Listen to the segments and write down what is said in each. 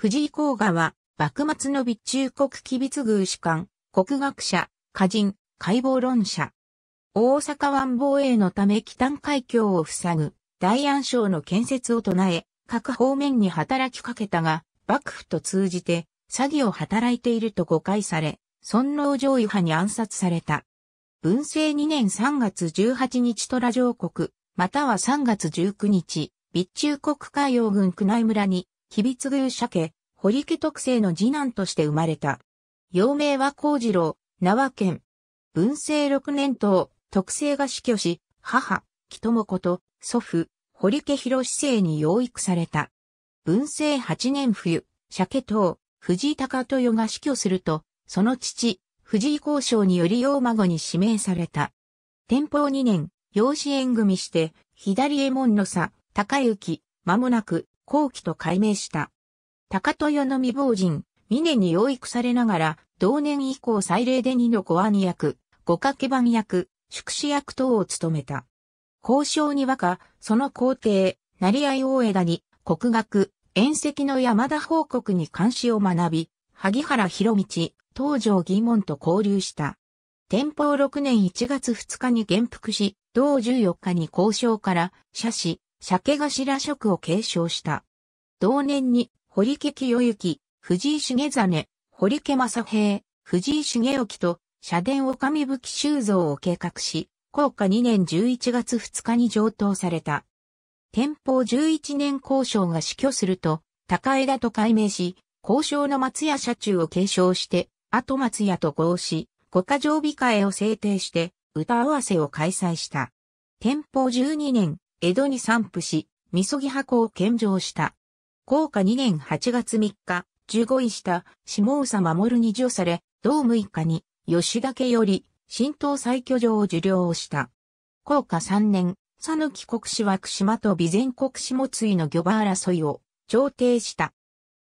藤井甲賀は、幕末の備中国機密宮主官、国学者、歌人、解剖論者。大阪湾防衛のため北海峡を塞ぐ、大安省の建設を唱え、各方面に働きかけたが、幕府と通じて、詐欺を働いていると誤解され、尊王攘夷派に暗殺された。文政2年3月18日虎上国、または3月19日、備中国海洋軍区内村に吉備津宮社家、堀家特製の次男として生まれた。幼名は幸次郎、名は県。文政六年等、特性が死去し、母、木友子と、祖父、堀家広生に養育された。文政八年冬、鮭等、藤井高豊が死去すると、その父、藤井交渉により養孫に指名された。天保二年、養子縁組して、左衛門の差、高行、間もなく、後期と改名した。高豊の未亡人、峰に養育されながら、同年以降祭礼で二の五兄役、五掛番役、宿主役等を務めた。交渉に和歌、その皇帝、成合大枝に、国学、遠石の山田報告に監視を学び、萩原博道、東条義門と交流した。天保6年1月2日に元服し、同14日に交渉から、社史、鮭頭職を継承した。同年に、堀家清行、藤井重真、堀家正平、藤井重興と、社殿を上吹修造を計画し、高下2年11月2日に上等された。天保11年交渉が死去すると、高枝と改名し、交渉の松屋社中を継承して、後松屋と合し、国家常備会を制定して、歌合わせを開催した。天保12年、江戸に散布し、みそぎ箱を献上した。降下2年8月3日、15位した下佐守に授与され、同6日に吉田家より新党再居状を受領した。降下3年、佐抜国司は串島と備前国もついの漁場争いを調停した。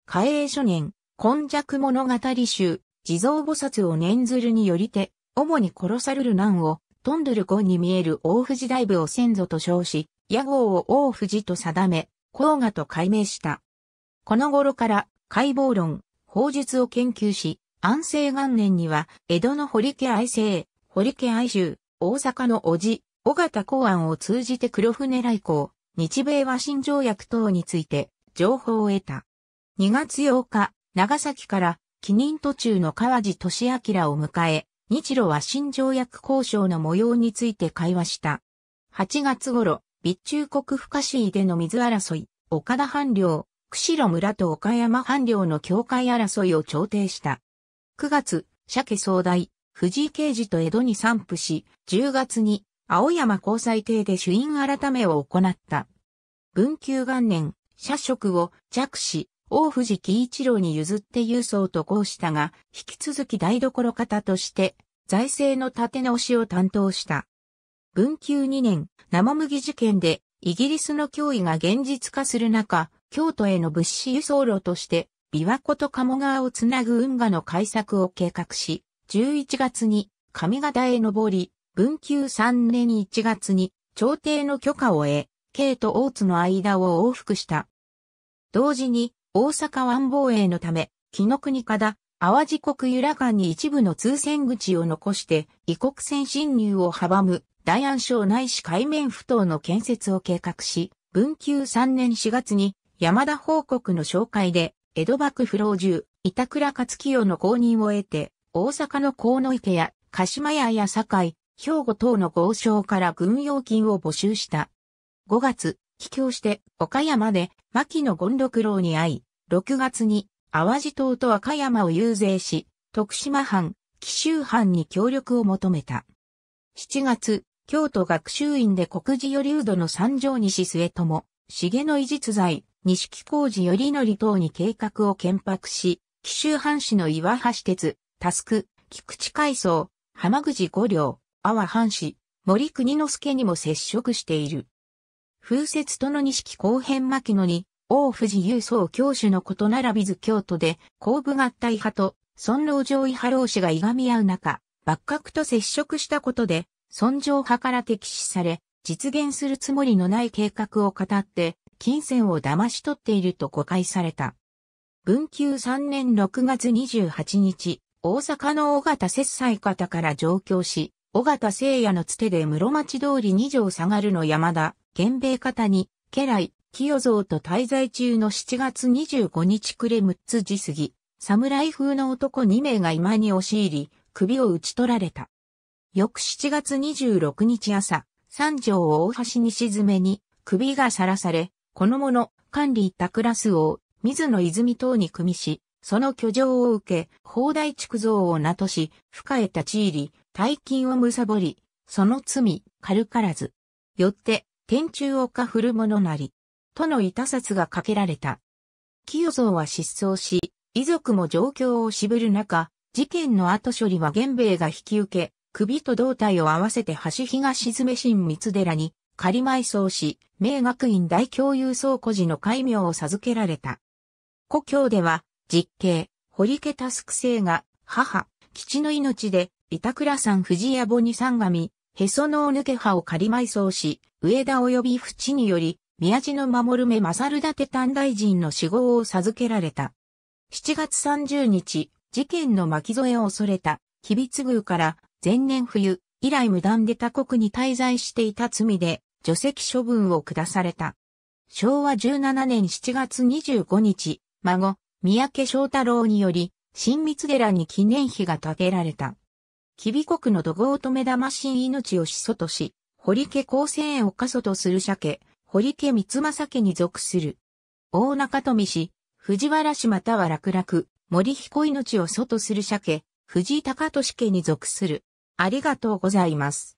嘉永初年、今弱物語集、地蔵菩薩を念ずるによりて、主に殺される難を、とんどる権に見える大藤大部を先祖と称し、野号を大藤と定め、黄河と改名した。この頃から解剖論、法術を研究し、安政元年には、江戸の堀家愛生、堀家愛州、大阪の叔父、尾形公安を通じて黒船来航、日米和親条約等について、情報を得た。2月8日、長崎から、帰任途中の川地俊明を迎え、日露和親条約交渉の模様について会話した。8月頃、備中国不可思議での水争い、岡田藩領、釧路村と岡山藩領の境界争いを調停した。9月、鮭総大、藤井刑事と江戸に散布し、10月に青山交際邸で主因改めを行った。文久元年、社職を弱子、大藤喜一郎に譲って郵送とこうしたが、引き続き台所方として、財政の立て直しを担当した。文久2年、生麦事件で、イギリスの脅威が現実化する中、京都への物資輸送路として、琵琶湖と鴨川をつなぐ運河の開削を計画し、11月に上方へ上り、文久3年1月に朝廷の許可を得、京と大津の間を往復した。同時に、大阪湾防衛のため、紀の国から淡路国由良間に一部の通船口を残して、異国船侵入を阻む大安省内市海面埠頭の建設を計画し、文久3年4月に山田報告の紹介で、江戸幕府老中、板倉勝清の公認を得て、大阪の河野池や、鹿島屋や堺、兵庫等の豪商から軍用金を募集した。5月、帰郷して、岡山で、牧野権六郎に会い、6月に、淡路島と和歌山を遊説し、徳島藩、紀州藩に協力を求めた。7月、京都学習院で国事よりうどの三条西末友、重野維持在、西木工事よりのり等に計画を建白し、紀州藩士の岩橋鉄、タスク、菊池海藻、浜口五両、阿波藩士、森国之助にも接触している。風雪との木後編牧野に、大藤雄宗教主のこと並びず京都で、後部合体派と、尊老上位派老子がいがみ合う中、幕閣と接触したことで、尊上派から敵視され、実現するつもりのない計画を語って、金銭を騙し取っていると誤解された。文久3年6月28日、大阪の尾形節斎方から上京し、尾形聖也のつてで室町通り二条下がるの山田、源兵方に、家来、清蔵と滞在中の7月25日暮れ6つ時過ぎ、侍風の男2名が今に押し入り、首を打ち取られた。翌7月26日朝、三条を大橋に沈めに、首がさらされ、この者、管理板倉ス王、水野泉等に組みし、その居城を受け、砲台築造を名とし、深へ立ち入り、大金を貪り、その罪、軽からず。よって、天中をかふる者なり。とのいたさつがかけられた。清蔵は失踪し、遺族も状況を渋る中、事件の後処理は玄兵衛が引き受け、首と胴体を合わせて橋東詰新三寺に仮埋葬し、明学院大教有倉庫寺の戒名を授けられた。故郷では、実刑、堀家タスク生が、母、吉の命で、板倉山藤屋母に三神、へその抜け葉を仮埋葬し、上田及び淵により、宮地の守る目マサル立丹大臣の死亡を授けられた。7月30日、事件の巻き添えを恐れた、吉備津宮から、前年冬、以来無断で他国に滞在していた罪で除籍処分を下された。昭和17年7月25日、孫、三宅正太郎により、新密寺に記念碑が建てられた。吉備国の土豪と目玉新命を始祖とし、堀家厚生園を過祖とする鮭、堀家三政家に属する。大中富氏、藤原氏または楽々、森彦命を祖とする鮭、藤井高俊家に属する。ありがとうございます。